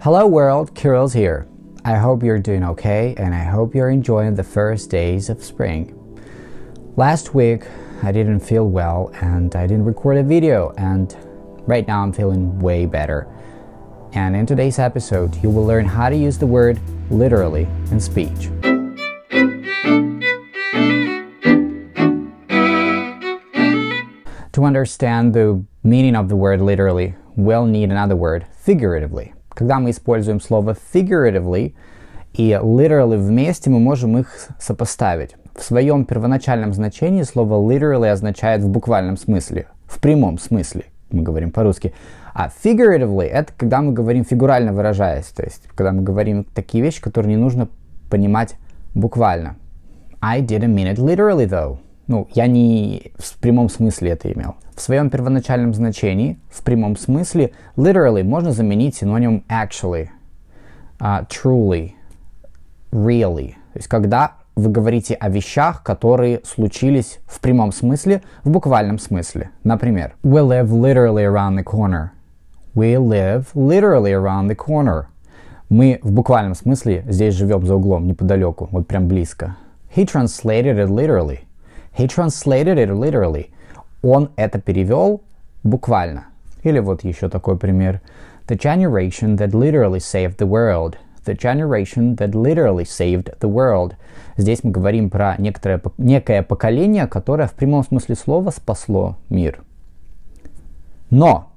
Hello world, Kirill's here. I hope you're doing okay and I hope you're enjoying the first days of spring. Last week I didn't feel well and I didn't record a video and right now I'm feeling way better. And in today's episode you will learn how to use the word literally in speech. To understand the meaning of the word literally, we'll need another word, figuratively. Когда мы используем слово figuratively и literally вместе, мы можем их сопоставить. В своем первоначальном значении слово literally означает в буквальном смысле, в прямом смысле, мы говорим по-русски. А figuratively – это когда мы говорим фигурально выражаясь, то есть когда мы говорим такие вещи, которые не нужно понимать буквально. I didn't mean it literally though. Ну, я не в прямом смысле это имел. В своем первоначальном значении, в прямом смысле, literally можно заменить синоним actually, uh, truly, really. То есть, когда вы говорите о вещах, которые случились в прямом смысле, в буквальном смысле. Например, we live literally around the corner. We live literally around the corner. Мы в буквальном смысле здесь живем за углом, неподалеку, вот прям близко. He translated it literally. He translated it literally. Он это перевел буквально. Или вот еще такой пример. The generation that literally saved the world. The generation that literally saved the world. Здесь мы говорим про некоторое, некое поколение, которое в прямом смысле слова спасло мир. Но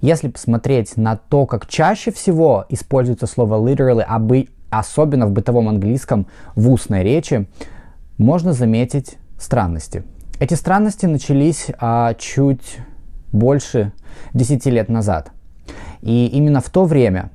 если посмотреть на то, как чаще всего используется слово literally, а особенно в бытовом английском, в устной речи, можно заметить странности. Эти странности начались а, чуть больше 10 лет назад. И именно в то время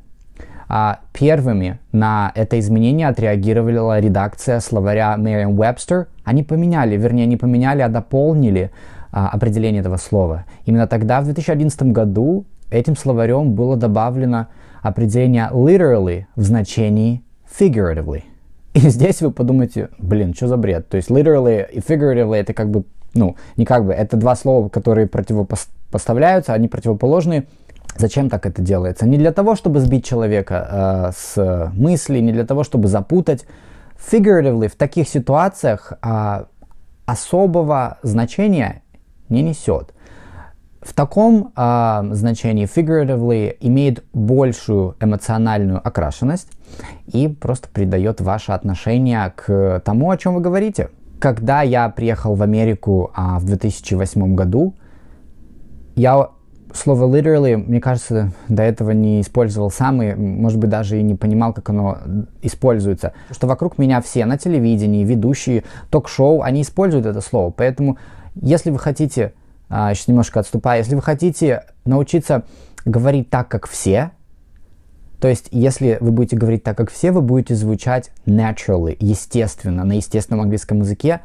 а, первыми на это изменение отреагировала редакция словаря Merriam-Webster. Они поменяли, вернее, не поменяли, а дополнили а, определение этого слова. Именно тогда, в 2011 году, этим словарем было добавлено определение literally в значении figuratively – И здесь вы подумаете, блин, что за бред? То есть literally и figuratively это как бы, ну, не как бы, это два слова, которые противопоставляются, они противоположные. Зачем так это делается? Не для того, чтобы сбить человека э, с мысли, не для того, чтобы запутать. Figuratively в таких ситуациях э, особого значения не несет в таком э, значении figuratively имеет большую эмоциональную окрашенность и просто придает ваше отношение к тому, о чем вы говорите. Когда я приехал в Америку э, в 2008 году, я слово literally, мне кажется, до этого не использовал сам и, может быть, даже и не понимал, как оно используется. Что вокруг меня все на телевидении, ведущие ток-шоу, они используют это слово. Поэтому, если вы хотите а, сейчас немножко отступаю. Если вы хотите научиться говорить так, как все, то есть, если вы будете говорить так, как все, вы будете звучать naturally, естественно, на естественном английском языке.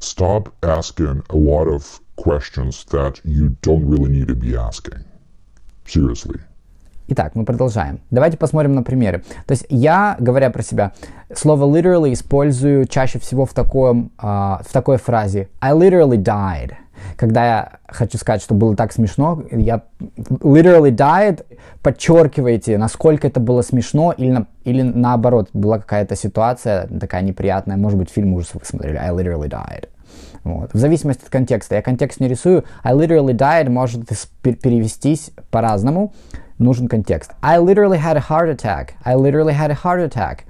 Stop asking a lot of questions that you don't really need to be asking. Seriously. Итак, мы продолжаем. Давайте посмотрим на примеры. То есть я, говоря про себя, слово literally использую чаще всего в, таком, э, в такой фразе I literally died – когда я хочу сказать, что было так смешно, я literally died, подчеркиваете, насколько это было смешно, или, на, или наоборот, была какая-то ситуация такая неприятная, может быть, фильм ужасов вы смотрели, I literally died. Вот. В зависимости от контекста. Я контекст не рисую. I literally died может перевестись по-разному нужен контекст. I literally had a heart attack. I literally had a heart attack.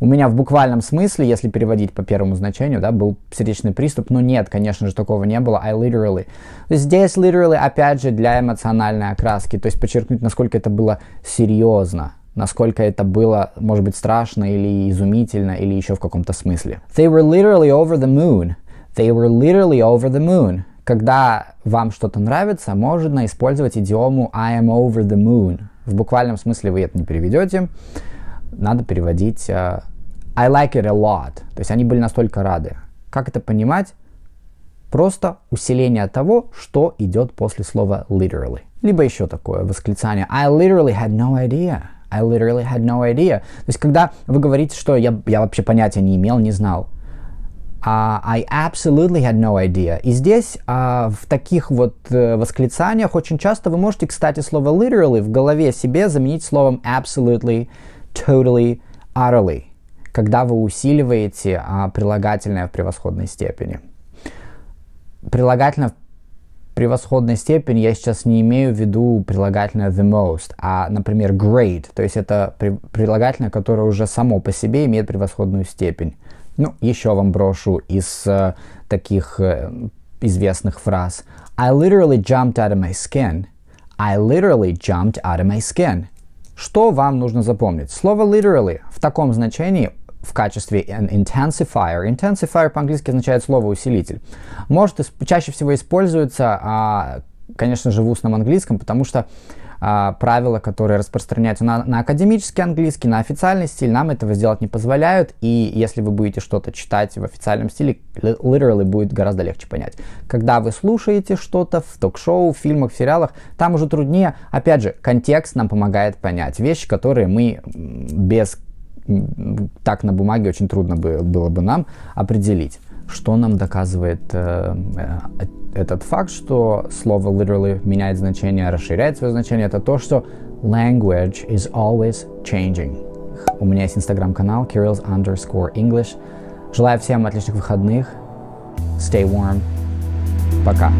У меня в буквальном смысле, если переводить по первому значению, да, был сердечный приступ, но нет, конечно же, такого не было. I literally. здесь literally, опять же, для эмоциональной окраски, то есть подчеркнуть, насколько это было серьезно насколько это было, может быть, страшно или изумительно, или еще в каком-то смысле. They were literally over the moon. They were literally over the moon. Когда вам что-то нравится, можно использовать идиому I am over the moon. В буквальном смысле вы это не переведете. Надо переводить uh, I like it a lot. То есть они были настолько рады. Как это понимать? Просто усиление того, что идет после слова literally. Либо еще такое восклицание I literally had no idea. I literally had no idea. То есть, когда вы говорите, что я, я вообще понятия не имел, не знал. А, I absolutely had no idea. И здесь uh, в таких вот э, восклицаниях очень часто вы можете, кстати, слово literally в голове себе заменить словом absolutely, totally, utterly, когда вы усиливаете uh, прилагательное в превосходной степени. Прилагательное в превосходной степени я сейчас не имею в виду прилагательное the most, а, например, great, то есть это при- прилагательное, которое уже само по себе имеет превосходную степень. Ну, еще вам брошу из э, таких э, известных фраз. I literally jumped out of my skin. I literally jumped out of my skin. Что вам нужно запомнить? Слово literally в таком значении в качестве an intensifier. Intensifier по-английски означает слово усилитель. Может, чаще всего используется, а, конечно же, в устном английском, потому что а, правила, которые распространяются на, на академический английский, на официальный стиль, нам этого сделать не позволяют. И если вы будете что-то читать в официальном стиле, literally будет гораздо легче понять. Когда вы слушаете что-то в ток-шоу, в фильмах, в сериалах, там уже труднее. Опять же, контекст нам помогает понять вещи, которые мы без так на бумаге очень трудно было бы нам определить. Что нам доказывает э, э, этот факт, что слово literally меняет значение, расширяет свое значение, это то, что language is always changing. У меня есть инстаграм-канал Kirill's underscore English. Желаю всем отличных выходных. Stay warm. Пока.